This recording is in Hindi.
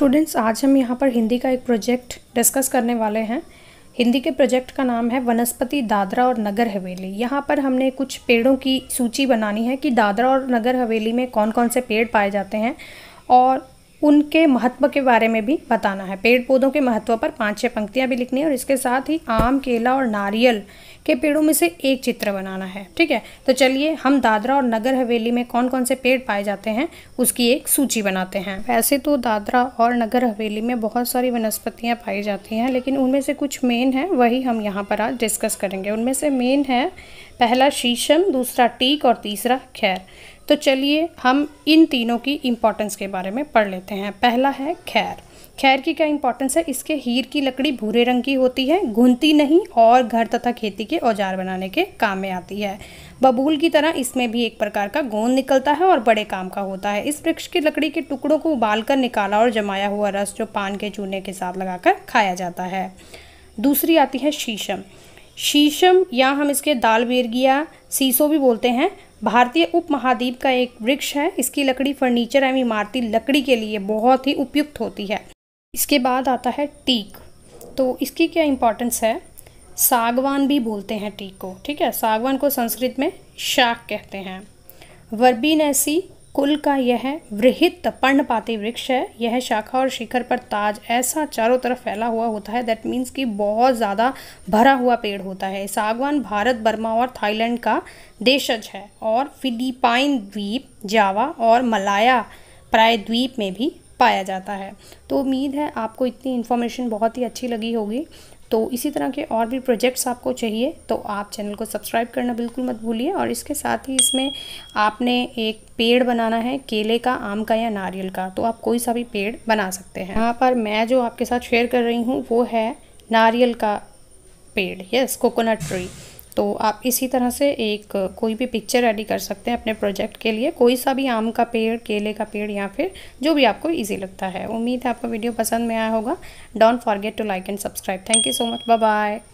स्टूडेंट्स आज हम यहाँ पर हिंदी का एक प्रोजेक्ट डिस्कस करने वाले हैं हिंदी के प्रोजेक्ट का नाम है वनस्पति दादरा और नगर हवेली यहाँ पर हमने कुछ पेड़ों की सूची बनानी है कि दादरा और नगर हवेली में कौन कौन से पेड़ पाए जाते हैं और उनके महत्व के बारे में भी बताना है पेड़ पौधों के महत्व पर पाँच छः पंक्तियाँ भी लिखनी है और इसके साथ ही आम केला और नारियल के पेड़ों में से एक चित्र बनाना है ठीक है तो चलिए हम दादरा और नगर हवेली में कौन कौन से पेड़ पाए जाते हैं उसकी एक सूची बनाते हैं वैसे तो दादरा और नगर हवेली में बहुत सारी वनस्पतियाँ पाई जाती हैं लेकिन उनमें से कुछ मेन हैं वही हम यहाँ पर आज डिस्कस करेंगे उनमें से मेन है पहला शीशम दूसरा टीक और तीसरा खैर तो चलिए हम इन तीनों की इम्पोर्टेंस के बारे में पढ़ लेते हैं पहला है खैर खैर की क्या इंपॉर्टेंस है इसके हीर की लकड़ी भूरे रंग की होती है घुनती नहीं और घर तथा खेती के औजार बनाने के काम में आती है बबूल की तरह इसमें भी एक प्रकार का गोंद निकलता है और बड़े काम का होता है इस वृक्ष की लकड़ी के टुकड़ों को उबालकर निकाला और जमाया हुआ रस जो पान के चूने के साथ लगाकर खाया जाता है दूसरी आती है शीशम शीशम या हम इसके दाल बेरगिया सीसो भी बोलते हैं भारतीय उपमहाद्वीप का एक वृक्ष है इसकी लकड़ी फर्नीचर एवं इमारती लकड़ी के लिए बहुत ही उपयुक्त होती है इसके बाद आता है टीक तो इसकी क्या इंपॉर्टेंस है सागवान भी बोलते हैं टीक को ठीक है सागवान को संस्कृत में शाक कहते हैं वर्बीनेसी कुल का यह वृहित पर्णपाती वृक्ष है यह शाखा और शिखर पर ताज ऐसा चारों तरफ फैला हुआ होता है दैट मीन्स कि बहुत ज़्यादा भरा हुआ पेड़ होता है सागवान भारत बर्मा और थाईलैंड का देशज है और फिलीपाइन द्वीप जावा और मलाया प्रायद्वीप में भी पाया जाता है तो उम्मीद है आपको इतनी इन्फॉर्मेशन बहुत ही अच्छी लगी होगी तो इसी तरह के और भी प्रोजेक्ट्स आपको चाहिए तो आप चैनल को सब्सक्राइब करना बिल्कुल मत भूलिए और इसके साथ ही इसमें आपने एक पेड़ बनाना है केले का आम का या नारियल का तो आप कोई सा भी पेड़ बना सकते हैं यहाँ पर मैं जो आपके साथ शेयर कर रही हूँ वो है नारियल का पेड़ यस कोकोनट ट्री तो आप इसी तरह से एक कोई भी पिक्चर रेडी कर सकते हैं अपने प्रोजेक्ट के लिए कोई सा भी आम का पेड़ केले का पेड़ या फिर जो भी आपको ईजी लगता है उम्मीद है आपको वीडियो पसंद में आया होगा don't forget to like and subscribe thank you so much bye bye